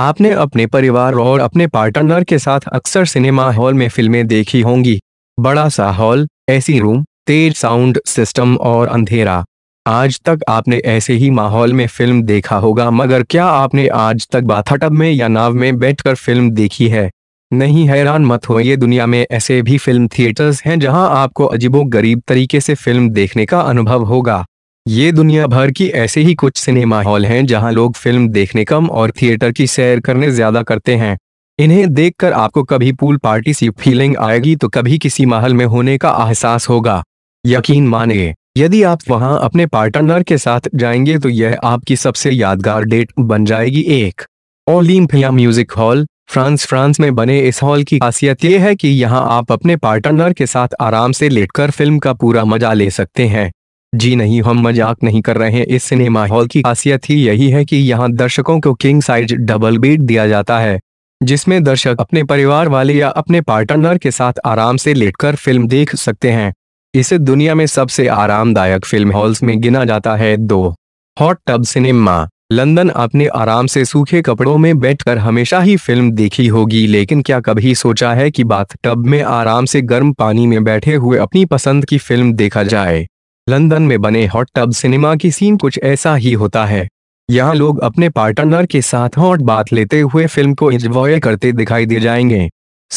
आपने अपने परिवार और अपने पार्टनर के साथ अक्सर सिनेमा हॉल में फिल्में देखी होंगी बड़ा सा हॉल ऐसी रूम तेज साउंड सिस्टम और अंधेरा आज तक आपने ऐसे ही माहौल में फिल्म देखा होगा मगर क्या आपने आज तक बाथटब में या नाव में बैठकर फिल्म देखी है नहीं हैरान मत हो ये दुनिया में ऐसे भी फिल्म थिएटर्स हैं जहां आपको अजीबो गरीब तरीके से फिल्म देखने का अनुभव होगा ये दुनिया भर की ऐसे ही कुछ सिनेमा हॉल हैं जहां लोग फिल्म देखने कम और थिएटर की सैर करने ज्यादा करते हैं इन्हें देखकर आपको कभी पूल पार्टी सी फीलिंग आएगी तो कभी किसी महल में होने का एहसास होगा यकीन मानिए यदि आप वहां अपने पार्टनर के साथ जाएंगे तो यह आपकी सबसे यादगार डेट बन जाएगी एक Olympia music hall France France में बने इस हॉल की खासियत यह है कि यहाँ आप अपने पार्टनर के साथ आराम से लेटकर फिल्म का पूरा मजा ले सकते हैं जी नहीं हम मजाक नहीं कर रहे हैं इस सिनेमा हॉल की खासियत ही यही है कि यहाँ दर्शकों को किंग साइज डबल बेड दिया जाता है जिसमें दर्शक अपने परिवार वाले या अपने पार्टनर के साथ आराम से लेटकर फिल्म देख सकते हैं इसे दुनिया में सबसे आरामदायक फिल्म हॉल्स में गिना जाता है दो हॉट टब सिनेमा लंदन आपने आराम से सूखे कपड़ों में बैठकर हमेशा ही फिल्म देखी होगी लेकिन क्या कभी सोचा है कि बाथ टब में आराम से गर्म पानी में बैठे हुए अपनी पसंद की फिल्म देखा जाए लंदन में बने हॉट टब सिनेमा की सीन कुछ ऐसा ही होता है यहाँ लोग अपने पार्टनर के साथ हॉट बात लेते हुए फिल्म को एंजॉय करते दिखाई दे जाएंगे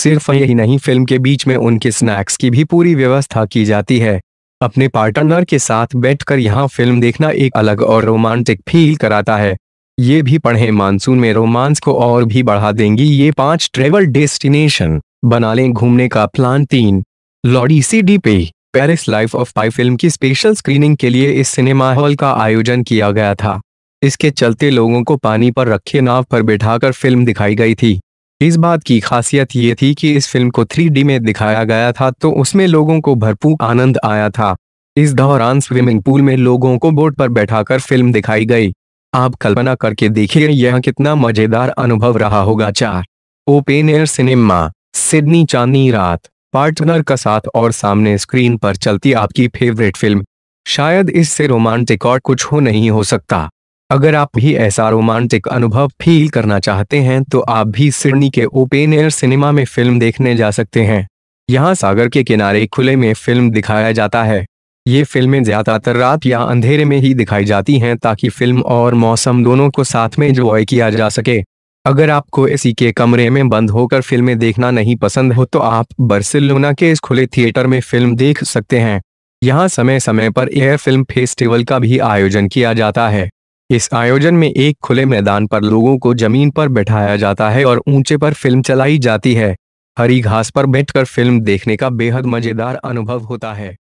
सिर्फ यही नहीं फिल्म के बीच में उनके स्नैक्स की भी पूरी व्यवस्था की जाती है अपने पार्टनर के साथ बैठकर यहाँ फिल्म देखना एक अलग और रोमांटिक फील कराता है ये भी पढ़े मानसून में रोमांस को और भी बढ़ा देंगी ये पांच ट्रेवल डेस्टिनेशन बना लें घूमने का प्लान तीन लॉडी सी डी पे Paris life of Pi film की स्पेशल स्क्रीनिंग के लिए इस सिनेमा हॉल का आयोजन किया गया था इसके चलते लोगों को पानी पर रखे नाव पर बिठाकर फिल्म दिखाई गई थी इस बात की खासियत ये थी कि इस फिल्म को 3D में दिखाया गया था तो उसमें लोगों को भरपूर आनंद आया था इस दौरान स्विमिंग पूल में लोगों को बोट पर बैठाकर फिल्म दिखाई गई आप कल्पना करके देखिए यह कितना मजेदार अनुभव रहा होगा चार ओपेन एयर सिनेमा सिडनी चांदनी रात पार्टनर का साथ और सामने स्क्रीन पर चलती आपकी फेवरेट फिल्म शायद इससे रोमांटिक और कुछ हो नहीं हो सकता अगर आप भी ऐसा रोमांटिक अनुभव फील करना चाहते हैं तो आप भी सिडनी के ओपेन एयर सिनेमा में फिल्म देखने जा सकते हैं यहाँ सागर के किनारे खुले में फिल्म दिखाया जाता है ये फिल्में ज्यादातर रात या अंधेरे में ही दिखाई जाती हैं ताकि फिल्म और मौसम दोनों को साथ में इंजॉय किया जा सके अगर आपको एसी के कमरे में बंद होकर फिल्में देखना नहीं पसंद हो तो आप बर्सिलोना के इस खुले थिएटर में फिल्म देख सकते हैं यहाँ समय समय पर एयर फिल्म फेस्टिवल का भी आयोजन किया जाता है इस आयोजन में एक खुले मैदान पर लोगों को जमीन पर बैठाया जाता है और ऊंचे पर फिल्म चलाई जाती है हरी घास पर बैठकर फिल्म देखने का बेहद मजेदार अनुभव होता है